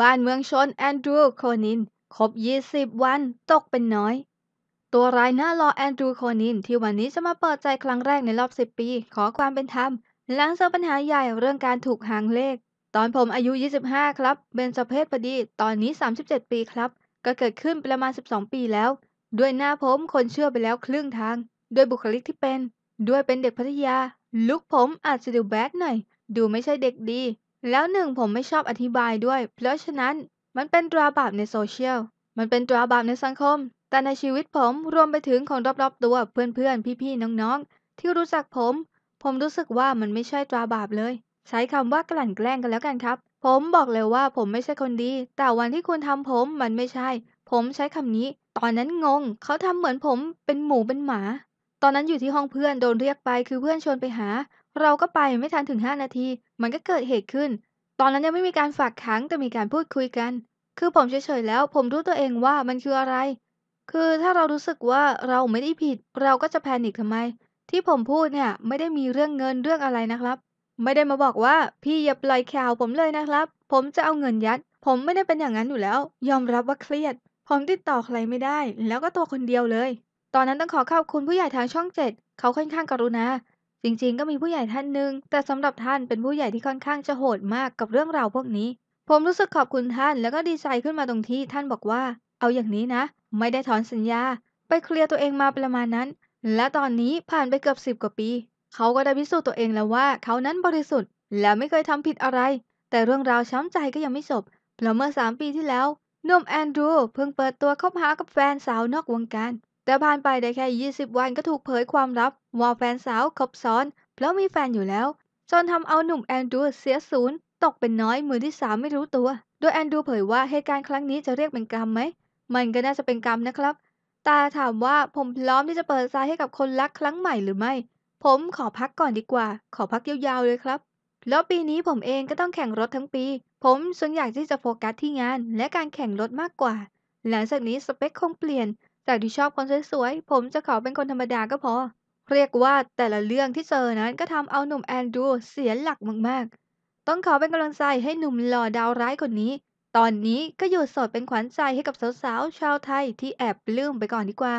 บ้านเมืองชนแอนดรูโคนิน ครบ 20 วันตกเป็นน้อย ตัวร้ายหน้ารอแอนดรูโคนิน ที่วันนี้จะมาเปิดใจครั้งแรกในรอบ 10 ปีขอความเป็นธรรม หลังเจอปัญหาใหญ่เรื่องการถูกหางเลข ตอนผมอายุ 25 ครับ เป็นสเพศพอดีตอนนี้ 37 ปีครับ ก็เกิดขึ้นประมาณ 12 ปีแล้ว ด้วยหน้าผมคนเชื่อไปแล้วครึ่งทาง ด้วยบุคลิกที่เป็น ด้วยเป็นเด็กพัทยาลุกผมอาจจะดูแบดหน่อยดูไม่ใช่เด็กดีแล้วหนึ่งผมไม่ชอบอธิบายด้วย เพราะฉะนั้น มันเป็นตราบาปในโซเชียลมันเป็นตราบาปในสังคม แต่ในชีวิตผม รวมไปถึงของรอบๆ ตัวเพื่อนๆ พี่ๆ น้องๆ ที่รู้จักผมผมรู้สึกว่ามันไม่ใช่ตราบาปเลย ใช้คำว่ากลั่นแกล้งกันแล้วกันครับ ผมบอกเลยว่าผมไม่ใช่คนดี แต่วันที่คุณทำผมมันไม่ใช่ ผมใช้คำนี้ ตอนนั้นงงเขาทำเหมือนผมเป็นหมูเป็นหมาตอนนั้นอยู่ที่ห้องเพื่อนโดนเรียกไป คือเพื่อนชวนไปหา เราก็ไปไม่ทันถึง 5 นาที มันก็เกิดเหตุขึ้น ตอนนั้นยังไม่มีการฝากขังแต่มีการพูดคุยกัน คือผมเฉยๆแล้วผมรู้ตัวเองว่ามันคืออะไร คือถ้าเรารู้สึกว่าเราไม่ได้ผิด เราก็จะแพนิกทำไม ที่ผมพูดเนี่ยไม่ได้มีเรื่องเงินเรื่องอะไรนะครับ ไม่ได้มาบอกว่าพี่อย่าปล่อยข่าวผมเลยนะครับ ผมจะเอาเงินยัด ผมไม่ได้เป็นอย่างนั้นอยู่แล้ว ยอมรับว่าเครียดผมติดต่อใครไม่ได้ แล้วก็ตัวคนเดียวเลยตอนนั้นต้องขอขอบคุณผู้ใหญ่ทางช่องเจ็ดเขาค่อนข้าง กรุณา จริงๆก็มีผู้ใหญ่ท่านหนึ่งแต่สำหรับท่านเป็นผู้ใหญ่ที่ค่อนข้างจะโหดมากกับเรื่องราวพวกนี้ ผมรู้สึกขอบคุณท่านแล้วก็ดีใจขึ้นมาตรงที่ท่านบอกว่า เอาอย่างนี้นะ ไม่ได้ถอนสัญญาไปเคลียร์ตัวเองมาประมาณนั้น และตอนนี้ผ่านไปเกือบสิบกว่าปี เขาก็ได้พิสูจน์ตัวเองแล้วว่า เขานั้นบริสุทธิ์และไม่เคยทำผิดอะไร แต่เรื่องราวช้ำใจก็ยังไม่จบเพราะเมื่อสามปีที่แล้วนุ่มแอนดรูเพิ่งเปิดตัวเข้าหากับแฟนสาวนอกวงการแต่ผ่านไปได้แค่ 20 วันก็ถูกเผยความลับ ว่าแฟนสาวคบซ้อน เพราะมีแฟนอยู่แล้ว จนทำเอาหนุ่มแอนดูเสียศูนย์ ตกเป็นน้อยมือที่สามไม่รู้ตัวโดยแอนดูเผยว่าเหตุการณ์ครั้งนี้จะเรียกเป็นกรรมไหม มันก็น่าจะเป็นกรรมนะครับ ตาถามว่าผมพร้อมที่จะเปิดใจให้กับคนรักครั้งใหม่หรือไม่ ผมขอพักก่อนดีกว่า ขอพักยาวๆเลยครับ แล้วปีนี้ผมเองก็ต้องแข่งรถทั้งปี ผมส่วนอยากที่จะโฟกัสที่งาน และการแข่งรถมากกว่าหลังจากนี้สเปคคงเปลี่ยนแต่ที่ชอบคนสวยๆ ผมจะขอเป็นคนธรรมดาก็พอ เรียกว่าแต่ละเรื่องที่เจอนั้นก็ทำเอาหนุ่มแอนดรูเสียหลักมากๆ ต้องขอเป็นกำลังใจให้หนุ่มหล่อดาวร้ายคนนี้ ตอนนี้ก็อยู่สดเป็นขวัญใจให้กับสาวๆ ชาวไทยที่แอบลืมไปก่อนดีกว่า